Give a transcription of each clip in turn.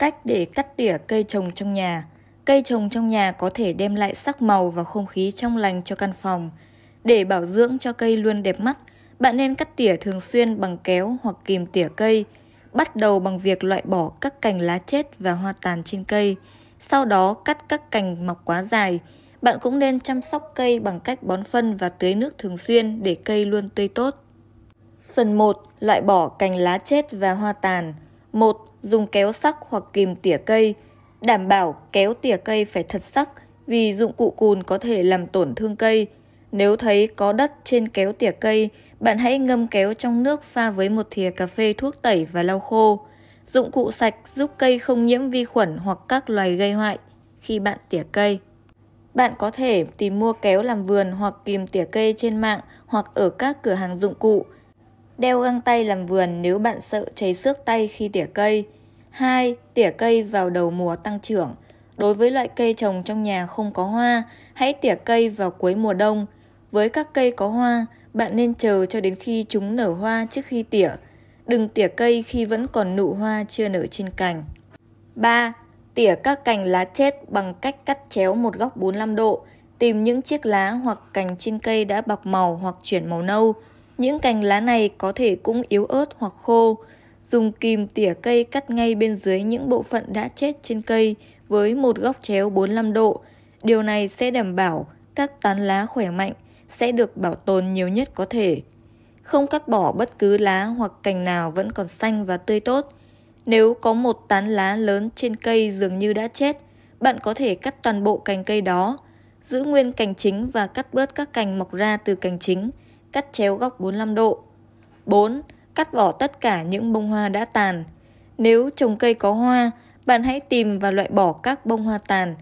cách để cắt tỉa cây trồng trong nhà. Cây trồng trong nhà có thể đem lại sắc màu và không khí trong lành cho căn phòng. Để bảo dưỡng cho cây luôn đẹp mắt, bạn nên cắt tỉa thường xuyên bằng kéo hoặc kìm tỉa cây. Bắt đầu bằng việc loại bỏ các cành lá chết và hoa tàn trên cây. Sau đó cắt các cành mọc quá dài. Bạn cũng nên chăm sóc cây bằng cách bón phân và tưới nước thường xuyên để cây luôn tươi tốt. Phần 1. Loại bỏ cành lá chết và hoa tàn 1 dùng kéo sắc hoặc kìm tỉa cây. Đảm bảo kéo tỉa cây phải thật sắc vì dụng cụ cùn có thể làm tổn thương cây. Nếu thấy có đất trên kéo tỉa cây, bạn hãy ngâm kéo trong nước pha với một thìa cà phê thuốc tẩy và lau khô. Dụng cụ sạch giúp cây không nhiễm vi khuẩn hoặc các loài gây hoại khi bạn tỉa cây. Bạn có thể tìm mua kéo làm vườn hoặc kìm tỉa cây trên mạng hoặc ở các cửa hàng dụng cụ. Đeo găng tay làm vườn nếu bạn sợ cháy xước tay khi tỉa cây. 2. Tỉa cây vào đầu mùa tăng trưởng. Đối với loại cây trồng trong nhà không có hoa, hãy tỉa cây vào cuối mùa đông. Với các cây có hoa, bạn nên chờ cho đến khi chúng nở hoa trước khi tỉa. Đừng tỉa cây khi vẫn còn nụ hoa chưa nở trên cành. 3. Tỉa các cành lá chết bằng cách cắt chéo một góc 45 độ, tìm những chiếc lá hoặc cành trên cây đã bọc màu hoặc chuyển màu nâu. Những cành lá này có thể cũng yếu ớt hoặc khô. Dùng kìm tỉa cây cắt ngay bên dưới những bộ phận đã chết trên cây với một góc chéo 45 độ. Điều này sẽ đảm bảo các tán lá khỏe mạnh sẽ được bảo tồn nhiều nhất có thể. Không cắt bỏ bất cứ lá hoặc cành nào vẫn còn xanh và tươi tốt. Nếu có một tán lá lớn trên cây dường như đã chết, bạn có thể cắt toàn bộ cành cây đó, giữ nguyên cành chính và cắt bớt các cành mọc ra từ cành chính – cắt chéo góc 45 độ. 4. Cắt bỏ tất cả những bông hoa đã tàn. Nếu trồng cây có hoa, bạn hãy tìm và loại bỏ các bông hoa tàn.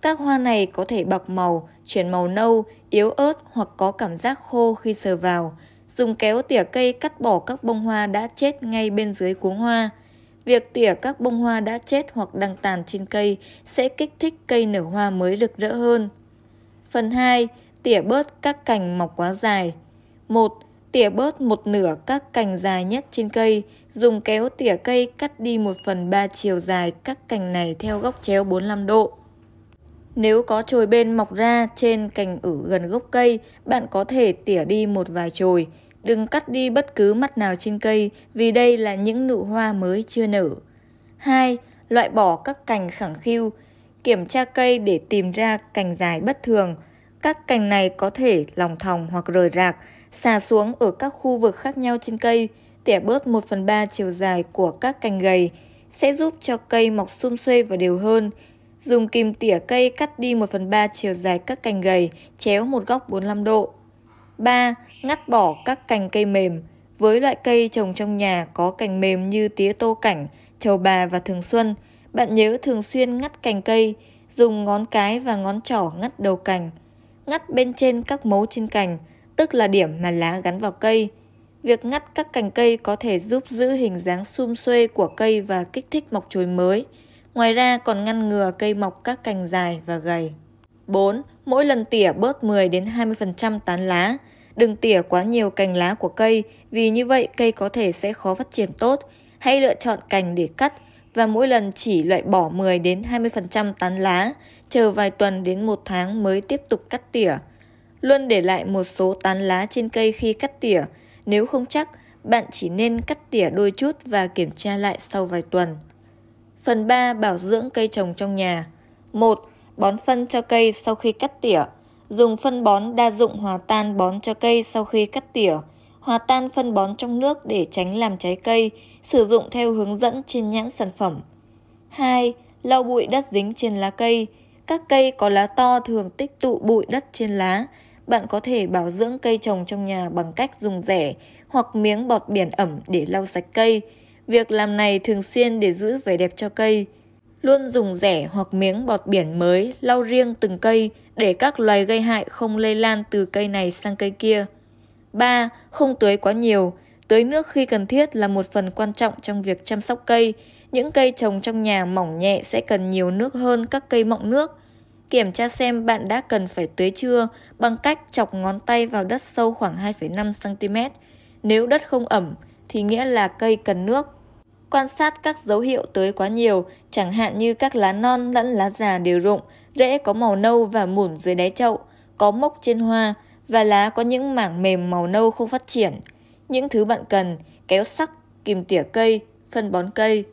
Các hoa này có thể bạc màu, chuyển màu nâu, yếu ớt hoặc có cảm giác khô khi sờ vào. Dùng kéo tỉa cây cắt bỏ các bông hoa đã chết ngay bên dưới cuống hoa. Việc tỉa các bông hoa đã chết hoặc đang tàn trên cây sẽ kích thích cây nở hoa mới rực rỡ hơn. Phần 2. Tỉa bớt các cành mọc quá dài. 1. Tỉa bớt một nửa các cành dài nhất trên cây, dùng kéo tỉa cây cắt đi 1 phần 3 chiều dài các cành này theo góc chéo 45 độ. Nếu có chồi bên mọc ra trên cành ử gần gốc cây, bạn có thể tỉa đi một vài chồi. Đừng cắt đi bất cứ mắt nào trên cây vì đây là những nụ hoa mới chưa nở. 2. Loại bỏ các cành khẳng khiu. Kiểm tra cây để tìm ra cành dài bất thường. Các cành này có thể lòng thòng hoặc rời rạc, xà xuống ở các khu vực khác nhau trên cây, tỉa bớt 1 phần 3 chiều dài của các cành gầy, sẽ giúp cho cây mọc xung xuê và đều hơn. Dùng kìm tỉa cây cắt đi 1 phần 3 chiều dài các cành gầy, chéo một góc 45 độ. 3. Ngắt bỏ các cành cây mềm. Với loại cây trồng trong nhà có cành mềm như tía tô cảnh, trầu bà và thường xuân, bạn nhớ thường xuyên ngắt cành cây, dùng ngón cái và ngón trỏ ngắt đầu cành. Ngắt bên trên các mấu trên cành, tức là điểm mà lá gắn vào cây. Việc ngắt các cành cây có thể giúp giữ hình dáng sum xuê của cây và kích thích mọc chồi mới. Ngoài ra còn ngăn ngừa cây mọc các cành dài và gầy. 4. Mỗi lần tỉa bớt 10 đến 20% tán lá. Đừng tỉa quá nhiều cành lá của cây vì như vậy cây có thể sẽ khó phát triển tốt. Hãy lựa chọn cành để cắt và mỗi lần chỉ loại bỏ 10 đến 20% tán lá, chờ vài tuần đến một tháng mới tiếp tục cắt tỉa luôn để lại một số tán lá trên cây khi cắt tỉa. Nếu không chắc, bạn chỉ nên cắt tỉa đôi chút và kiểm tra lại sau vài tuần. Phần 3. Bảo dưỡng cây trồng trong nhà 1. Bón phân cho cây sau khi cắt tỉa Dùng phân bón đa dụng hòa tan bón cho cây sau khi cắt tỉa Hòa tan phân bón trong nước để tránh làm trái cây Sử dụng theo hướng dẫn trên nhãn sản phẩm 2. Lau bụi đất dính trên lá cây Các cây có lá to thường tích tụ bụi đất trên lá bạn có thể bảo dưỡng cây trồng trong nhà bằng cách dùng rẻ hoặc miếng bọt biển ẩm để lau sạch cây. Việc làm này thường xuyên để giữ vẻ đẹp cho cây. Luôn dùng rẻ hoặc miếng bọt biển mới lau riêng từng cây để các loài gây hại không lây lan từ cây này sang cây kia. 3. Không tưới quá nhiều. Tưới nước khi cần thiết là một phần quan trọng trong việc chăm sóc cây. Những cây trồng trong nhà mỏng nhẹ sẽ cần nhiều nước hơn các cây mọng nước kiểm tra xem bạn đã cần phải tưới chưa bằng cách chọc ngón tay vào đất sâu khoảng 2,5cm. Nếu đất không ẩm thì nghĩa là cây cần nước. Quan sát các dấu hiệu tưới quá nhiều, chẳng hạn như các lá non lẫn lá già đều rụng, rễ có màu nâu và mủn dưới đáy chậu, có mốc trên hoa và lá có những mảng mềm màu nâu không phát triển. Những thứ bạn cần, kéo sắc, kìm tỉa cây, phân bón cây.